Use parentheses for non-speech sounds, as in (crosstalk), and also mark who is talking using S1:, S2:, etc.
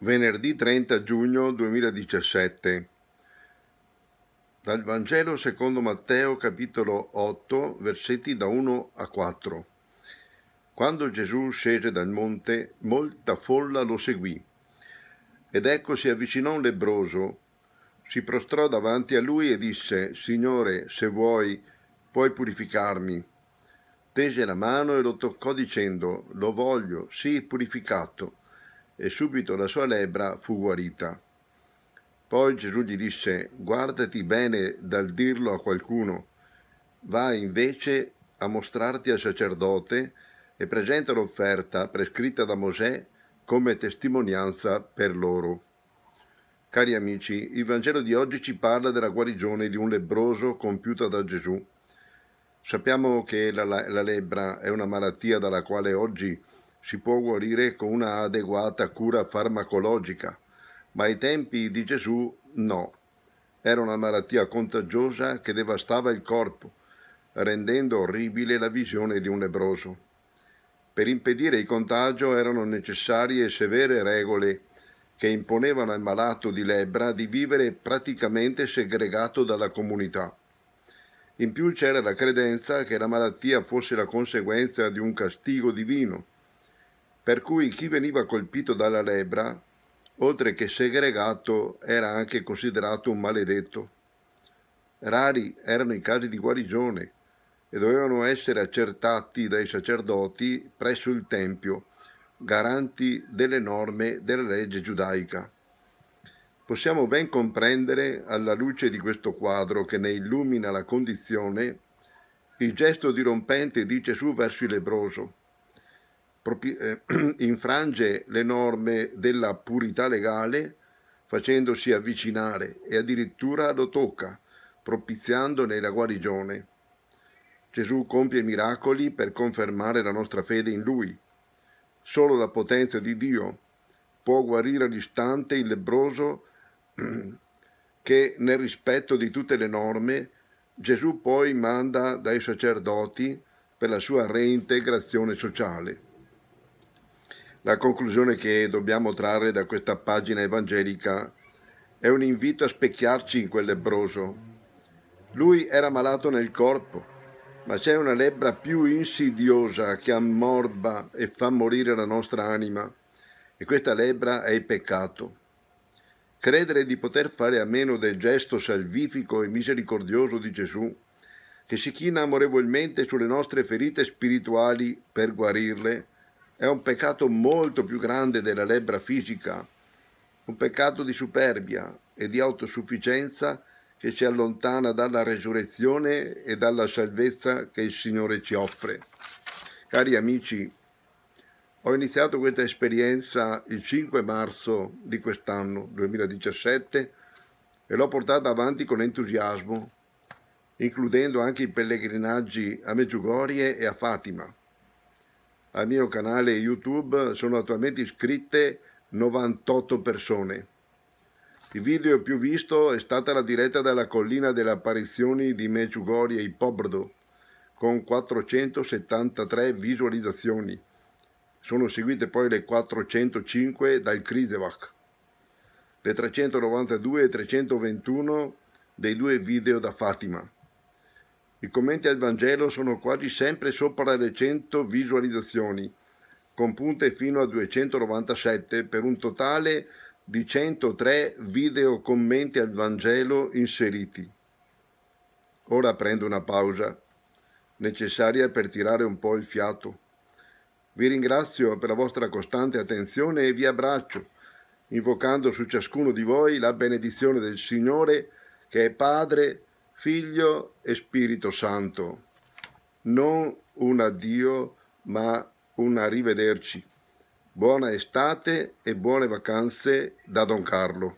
S1: venerdì 30 giugno 2017. Dal Vangelo secondo Matteo capitolo 8 versetti da 1 a 4. Quando Gesù scese dal monte, molta folla lo seguì. Ed ecco si avvicinò un lebroso, si prostrò davanti a lui e disse, Signore, se vuoi, puoi purificarmi. Tese la mano e lo toccò dicendo, Lo voglio, sii purificato e subito la sua lebbra fu guarita. Poi Gesù gli disse, guardati bene dal dirlo a qualcuno, va invece a mostrarti al sacerdote e presenta l'offerta prescritta da Mosè come testimonianza per loro. Cari amici, il Vangelo di oggi ci parla della guarigione di un lebroso compiuta da Gesù. Sappiamo che la, la, la lebbra è una malattia dalla quale oggi si può guarire con una adeguata cura farmacologica, ma ai tempi di Gesù no. Era una malattia contagiosa che devastava il corpo, rendendo orribile la visione di un lebroso. Per impedire il contagio erano necessarie severe regole che imponevano al malato di lebbra di vivere praticamente segregato dalla comunità. In più c'era la credenza che la malattia fosse la conseguenza di un castigo divino, per cui chi veniva colpito dalla lebbra, oltre che segregato, era anche considerato un maledetto. Rari erano i casi di guarigione e dovevano essere accertati dai sacerdoti presso il Tempio, garanti delle norme della legge giudaica. Possiamo ben comprendere, alla luce di questo quadro che ne illumina la condizione, il gesto dirompente di Gesù verso il lebroso eh, (clears throat) infrange le norme della purità legale facendosi avvicinare e addirittura lo tocca, propiziandone la guarigione. Gesù compie miracoli per confermare la nostra fede in Lui. Solo la potenza di Dio può guarire all'istante il lebroso (clears throat) che nel rispetto di tutte le norme Gesù poi manda dai sacerdoti per la sua reintegrazione sociale. La conclusione che dobbiamo trarre da questa pagina evangelica è un invito a specchiarci in quel lebbroso. Lui era malato nel corpo, ma c'è una lebbra più insidiosa che ammorba e fa morire la nostra anima, e questa lebbra è il peccato. Credere di poter fare a meno del gesto salvifico e misericordioso di Gesù, che si china amorevolmente sulle nostre ferite spirituali per guarirle, è un peccato molto più grande della lebbra fisica, un peccato di superbia e di autosufficienza che ci allontana dalla resurrezione e dalla salvezza che il Signore ci offre. Cari amici, ho iniziato questa esperienza il 5 marzo di quest'anno, 2017, e l'ho portata avanti con entusiasmo, includendo anche i pellegrinaggi a Meggiugorie e a Fatima al mio canale YouTube sono attualmente iscritte 98 persone. Il video più visto è stata la diretta dalla collina delle apparizioni di Meciugori e Ipobrdo con 473 visualizzazioni. Sono seguite poi le 405 dal Krisevac, le 392 e 321 dei due video da Fatima. I commenti al Vangelo sono quasi sempre sopra le 100 visualizzazioni, con punte fino a 297 per un totale di 103 video commenti al Vangelo inseriti. Ora prendo una pausa, necessaria per tirare un po' il fiato. Vi ringrazio per la vostra costante attenzione e vi abbraccio, invocando su ciascuno di voi la benedizione del Signore che è Padre, Figlio e Spirito Santo. Non un addio, ma un arrivederci. Buona estate e buone vacanze da Don Carlo.